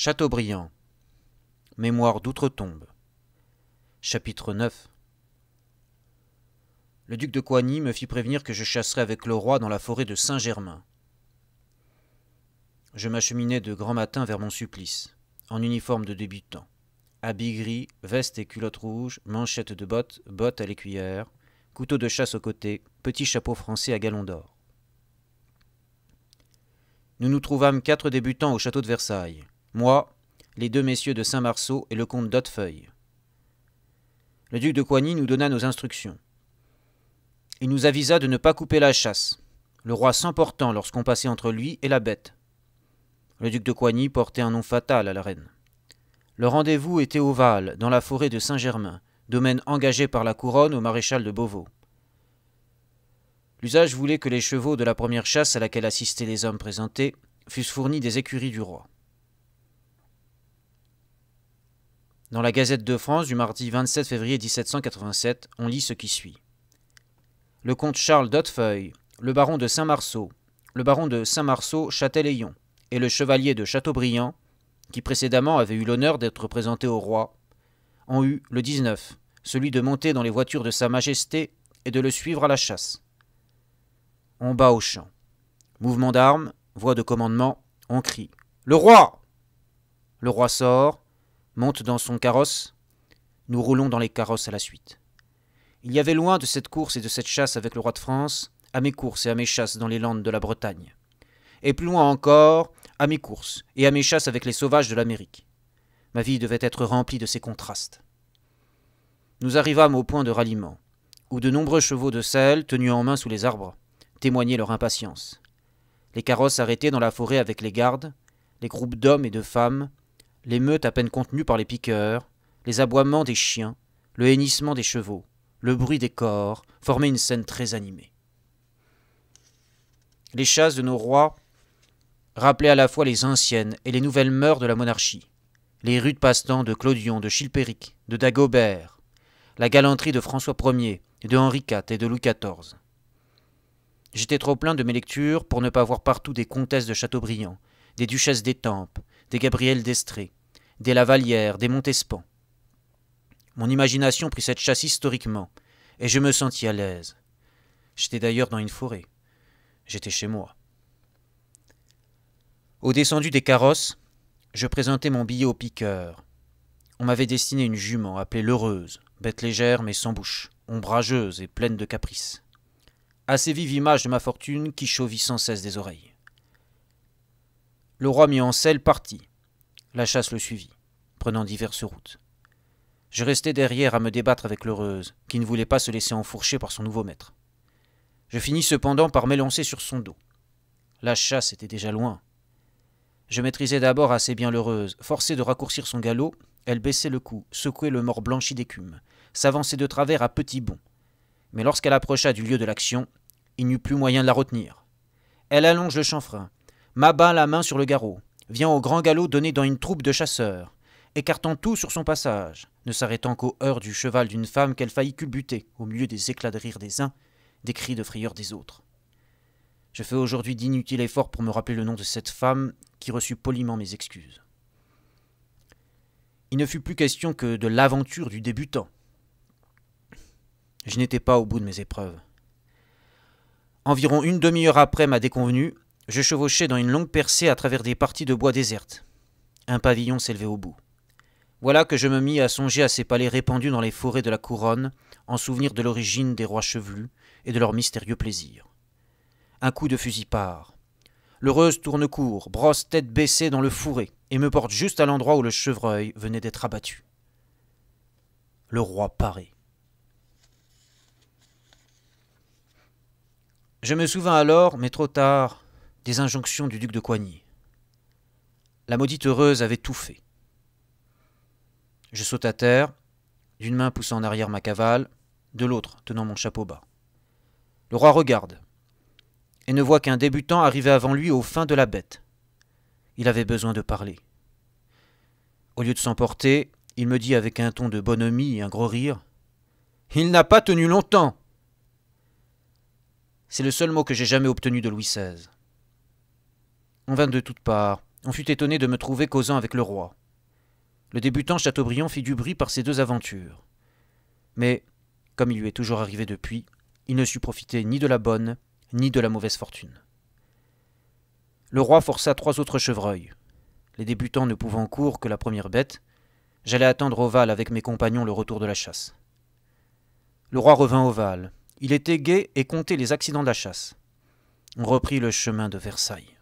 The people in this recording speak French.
Chateaubriand. Mémoire d'outre-tombe. Chapitre 9. Le duc de Coigny me fit prévenir que je chasserais avec le roi dans la forêt de Saint-Germain. Je m'acheminai de grand matin vers mon supplice, en uniforme de débutant. Habit gris, veste et culotte rouge, manchette de bottes, bottes à l'écuyère, couteau de chasse au côté, petit chapeau français à galon d'or. Nous nous trouvâmes quatre débutants au château de Versailles. Moi, les deux messieurs de Saint-Marceau et le comte d'Hautefeuille. Le duc de Coigny nous donna nos instructions. Il nous avisa de ne pas couper la chasse, le roi s'emportant lorsqu'on passait entre lui et la bête. Le duc de Coigny portait un nom fatal à la reine. Le rendez-vous était au Val, dans la forêt de Saint-Germain, domaine engagé par la couronne au maréchal de Beauvau. L'usage voulait que les chevaux de la première chasse à laquelle assistaient les hommes présentés fussent fournis des écuries du roi. Dans la Gazette de France du mardi 27 février 1787, on lit ce qui suit. Le comte Charles d'Hautefeuille, le baron de Saint-Marceau, le baron de Saint-Marceau Châtelayon et le chevalier de Chateaubriand, qui précédemment avait eu l'honneur d'être présenté au roi, ont eu, le 19, celui de monter dans les voitures de Sa Majesté et de le suivre à la chasse. On bat au champ. Mouvement d'armes, voix de commandement, on crie. Le roi Le roi sort, monte dans son carrosse, nous roulons dans les carrosses à la suite. Il y avait loin de cette course et de cette chasse avec le roi de France, à mes courses et à mes chasses dans les landes de la Bretagne. Et plus loin encore, à mes courses et à mes chasses avec les sauvages de l'Amérique. Ma vie devait être remplie de ces contrastes. Nous arrivâmes au point de ralliement, où de nombreux chevaux de sel, tenus en main sous les arbres, témoignaient leur impatience. Les carrosses arrêtés dans la forêt avec les gardes, les groupes d'hommes et de femmes, les meutes à peine contenues par les piqueurs, les aboiements des chiens, le hennissement des chevaux, le bruit des corps, formaient une scène très animée. Les chasses de nos rois rappelaient à la fois les anciennes et les nouvelles mœurs de la monarchie, les rudes passe-temps de Clodion, de Chilpéric, de Dagobert, la galanterie de François Ier, de Henri IV et de Louis XIV. J'étais trop plein de mes lectures pour ne pas voir partout des comtesses de Chateaubriand, des duchesses d'Étampes, des Gabrielles d'Estrée, des Lavallières, des Montespan. Mon imagination prit cette chasse historiquement, et je me sentis à l'aise. J'étais d'ailleurs dans une forêt. J'étais chez moi. Au descendu des carrosses, je présentai mon billet au piqueur. On m'avait destiné une jument appelée l'heureuse, bête légère mais sans bouche, ombrageuse et pleine de caprices. Assez vive image de ma fortune qui chauvit sans cesse des oreilles. Le roi mis en selle partit, la chasse le suivit, prenant diverses routes. Je restai derrière à me débattre avec l'heureuse, qui ne voulait pas se laisser enfourcher par son nouveau maître. Je finis cependant par m'élancer sur son dos. La chasse était déjà loin. Je maîtrisais d'abord assez bien l'heureuse. Forcée de raccourcir son galop, elle baissait le cou, secouait le mort blanchi d'écume, s'avançait de travers à petits bonds. Mais lorsqu'elle approcha du lieu de l'action, il n'y eut plus moyen de la retenir. Elle allonge le chanfrein, m'abat la main sur le garrot, vient au grand galop donné dans une troupe de chasseurs, écartant tout sur son passage, ne s'arrêtant qu'aux heurts du cheval d'une femme qu'elle faillit culbuter, au milieu des éclats de rire des uns, des cris de frayeur des autres. Je fais aujourd'hui d'inutiles efforts pour me rappeler le nom de cette femme qui reçut poliment mes excuses. Il ne fut plus question que de l'aventure du débutant. Je n'étais pas au bout de mes épreuves. Environ une demi-heure après ma déconvenue, je chevauchais dans une longue percée à travers des parties de bois désertes. Un pavillon s'élevait au bout. Voilà que je me mis à songer à ces palais répandus dans les forêts de la couronne, en souvenir de l'origine des rois chevelus et de leur mystérieux plaisir. Un coup de fusil part. L'heureuse tourne court, brosse tête baissée dans le fourré, et me porte juste à l'endroit où le chevreuil venait d'être abattu. Le roi paraît. Je me souvins alors, mais trop tard, des injonctions du duc de Coigny. La maudite heureuse avait tout fait. Je saute à terre, d'une main poussant en arrière ma cavale, de l'autre tenant mon chapeau bas. Le roi regarde, et ne voit qu'un débutant arriver avant lui au fin de la bête. Il avait besoin de parler. Au lieu de s'emporter, il me dit avec un ton de bonhomie et un gros rire Il n'a pas tenu longtemps C'est le seul mot que j'ai jamais obtenu de Louis XVI. On vint de toutes parts. On fut étonné de me trouver causant avec le roi. Le débutant Chateaubriand fit du bruit par ses deux aventures. Mais, comme il lui est toujours arrivé depuis, il ne sut profiter ni de la bonne, ni de la mauvaise fortune. Le roi força trois autres chevreuils. Les débutants ne pouvant courir que la première bête, j'allais attendre au Val avec mes compagnons le retour de la chasse. Le roi revint au Val. Il était gai et comptait les accidents de la chasse. On reprit le chemin de Versailles.